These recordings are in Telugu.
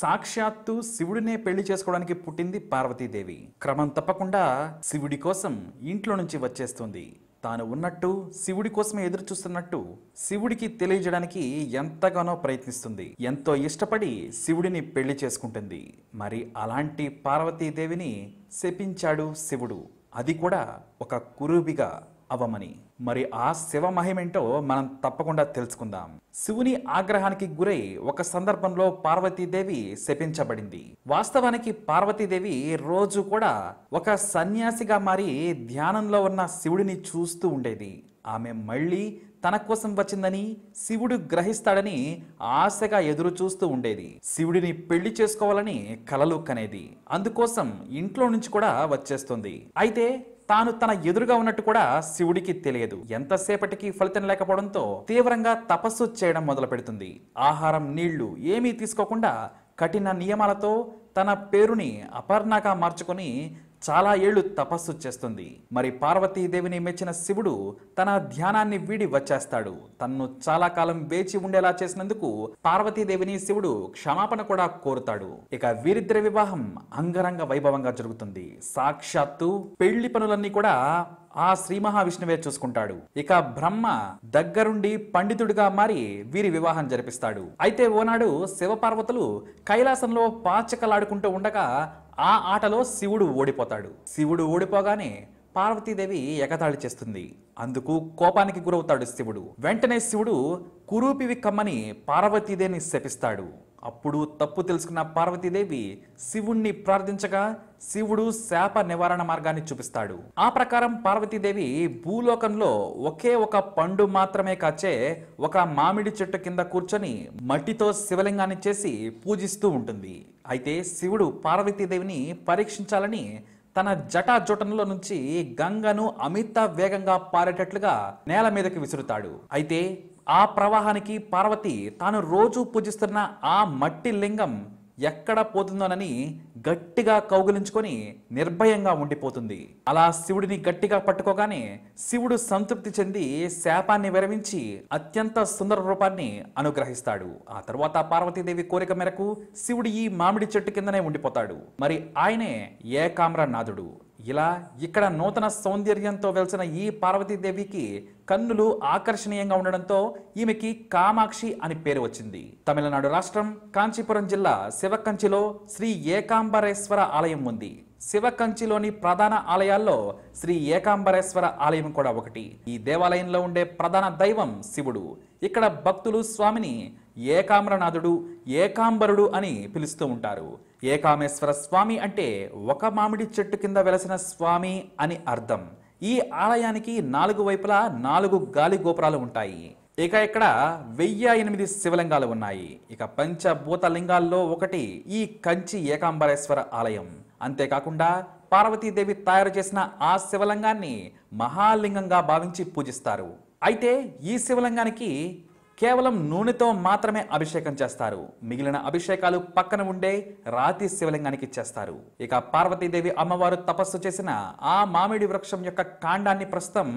సాక్షాత్తు శివుడినే పెళ్లి చేసుకోవడానికి పుట్టింది పార్వతీదేవి క్రమం తప్పకుండా శివుడి కోసం ఇంట్లో నుంచి వచ్చేస్తుంది తాను ఉన్నట్టు శివుడి కోసమే ఎదురు చూస్తున్నట్టు శివుడికి తెలియజేయడానికి ఎంతగానో ప్రయత్నిస్తుంది ఎంతో ఇష్టపడి శివుడిని పెళ్లి చేసుకుంటుంది మరి అలాంటి పార్వతీదేవిని శపించాడు శివుడు అది కూడా ఒక కురూబిగా అవమని మరి ఆ శివ మహిమేంటో మనం తప్పకుండా తెలుసుకుందాం శివుని ఆగ్రహానికి గురై ఒక సందర్భంలో పార్వతీదేవి శపించబడింది వాస్తవానికి పార్వతీదేవి రోజు కూడా ఒక సన్యాసిగా మారి ధ్యానంలో ఉన్న శివుడిని చూస్తూ ఉండేది ఆమె మళ్ళీ తన కోసం వచ్చిందని శివుడు గ్రహిస్తాడని ఆశగా ఎదురు చూస్తూ ఉండేది శివుడిని పెళ్లి చేసుకోవాలని కలలు కనేది అందుకోసం ఇంట్లో నుంచి కూడా వచ్చేస్తుంది అయితే తాను తన ఎదురుగా ఉన్నట్టు కూడా శివుడికి తెలియదు ఎంతసేపటికి ఫలితం లేకపోవడంతో తీవ్రంగా తపస్సు చేయడం మొదలు పెడుతుంది ఆహారం నీళ్లు ఏమీ తీసుకోకుండా కఠిన నియమాలతో తన పేరుని అపర్ణగా మార్చుకొని చాలా ఏళ్లు తపస్సు చేస్తుంది మరి పార్వతీదేవిని మెచ్చిన శివుడు తన ధ్యానాన్ని వీడి వచ్చేస్తాడు తన్ను చాలా కాలం వేచి ఉండేలా చేసినందుకు పార్వతీదేవిని శివుడు క్షమాపణ కూడా కోరుతాడు ఇక వీరిద్ర వివాహం అంగరంగ వైభవంగా జరుగుతుంది సాక్షాత్తు పెళ్లి పనులన్నీ కూడా ఆ శ్రీ మహావిష్ణువే చూసుకుంటాడు ఇక బ్రహ్మ దగ్గరుండి పండితుడిగా మారి వీరి వివాహం జరిపిస్తాడు అయితే ఓనాడు శివపార్వతులు కైలాసంలో పాచకలాడుకుంటూ ఉండగా ఆ ఆటలో శివుడు ఓడిపోతాడు శివుడు ఓడిపోగానే పార్వతీదేవి ఎగతాళి చేస్తుంది అందుకు కోపానికి గురవుతాడు శివుడు వెంటనే శివుడు కురూపివి కమ్మని పార్వతీదేవిని శపిస్తాడు అప్పుడు తప్పు తెలుసుకున్న పార్వతీదేవి శివుణ్ణి ప్రార్థించగా శివుడు శాప నివారణ మార్గాన్ని చూపిస్తాడు ఆ ప్రకారం పార్వతీదేవి భూలోకంలో ఒకే ఒక పండు మాత్రమే కాచే ఒక మామిడి చెట్టు కింద కూర్చొని మట్టితో శివలింగాన్ని చేసి పూజిస్తూ ఉంటుంది అయితే శివుడు పార్వతీదేవిని పరీక్షించాలని తన జటాజుటంలో నుంచి గంగను అమిత వేగంగా పారేటట్లుగా నేల మీదకి విసురుతాడు అయితే ఆ ప్రవాహానికి పార్వతి తాను రోజు పూజిస్తున్న ఆ మట్టి లింగం ఎక్కడ పోతుందోనని గట్టిగా కౌగులించుకొని నిర్భయంగా ఉండిపోతుంది అలా శివుడిని గట్టిగా పట్టుకోగానే శివుడు సంతృప్తి చెంది శాపాన్ని విరమించి అత్యంత సుందర రూపాన్ని అనుగ్రహిస్తాడు ఆ తర్వాత పార్వతీదేవి కోరిక మేరకు శివుడు ఈ మామిడి చెట్టు కిందనే ఉండిపోతాడు మరి ఆయనే ఏకామ్ర నాథుడు ఇలా ఇక్కడ నూతన సౌందర్యంతో వెలిసిన ఈ పార్వతీదేవికి కన్నులు ఆకర్షణీయంగా ఉండడంతో ఈమెకి కామాక్షి అని పేరు వచ్చింది తమిళనాడు రాష్ట్రం కాంచీపురం జిల్లా శివకంచిలో శ్రీ ఏకాంబరేశ్వర ఆలయం ఉంది శివకంచిలోని ప్రధాన ఆలయాల్లో శ్రీ ఏకాంబరేశ్వర ఆలయం కూడా ఒకటి ఈ దేవాలయంలో ఉండే ప్రధాన దైవం శివుడు ఇక్కడ భక్తులు స్వామిని ఏకాంబరనాథుడు ఏకాంబరుడు అని పిలుస్తూ ఉంటారు ఏకామేశ్వర స్వామి అంటే ఒక మామిడి చెట్టు కింద వెలసిన స్వామి అని అర్థం ఈ ఆలయానికి నాలుగు వైపులా నాలుగు గాలి గోపురాలు ఉంటాయి ఇక ఇక్కడ వెయ్యి ఎనిమిది శివలింగాలు ఉన్నాయి ఇక పంచభూత లింగాల్లో ఒకటి ఈ కంచి ఏకాంబరేశ్వర ఆలయం అంతేకాకుండా పార్వతీదేవి తయారు చేసిన ఆ శివలింగాన్ని మహాలింగంగా భావించి పూజిస్తారు అయితే ఈ శివలింగానికి కేవలం నూనెతో మాత్రమే అభిషేకం చేస్తారు మిగిలిన అభిషేకాలు పక్కన ఉండే రాతి శివలింగానికి ఇచ్చేస్తారు ఇక పార్వతీదేవి అమ్మవారు తపస్సు చేసిన ఆ మామిడి వృక్షం యొక్క కాండాన్ని ప్రస్తుతం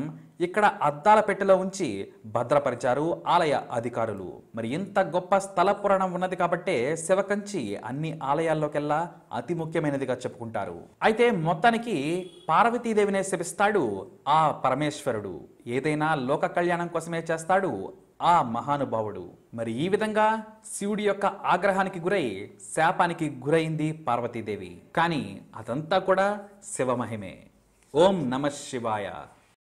ఇక్కడ అద్దాల పెట్టెలో ఉంచి భద్రపరిచారు ఆలయ అధికారులు మరి ఇంత గొప్ప స్థల పురాణం ఉన్నది కాబట్టే శివకంచి అన్ని ఆలయాల్లోకెల్లా అతి ముఖ్యమైనదిగా చెప్పుకుంటారు అయితే మొత్తానికి పార్వతీదేవినే శివిస్తాడు ఆ పరమేశ్వరుడు ఏదైనా లోక కళ్యాణం కోసమే చేస్తాడు ఆ మహానుభావుడు మరి ఈ విధంగా శివుడి యొక్క ఆగ్రహానికి గురై శాపానికి గురైంది పార్వతీదేవి కానీ అదంతా కూడా శివమహిమే ఓం నమ శివాయ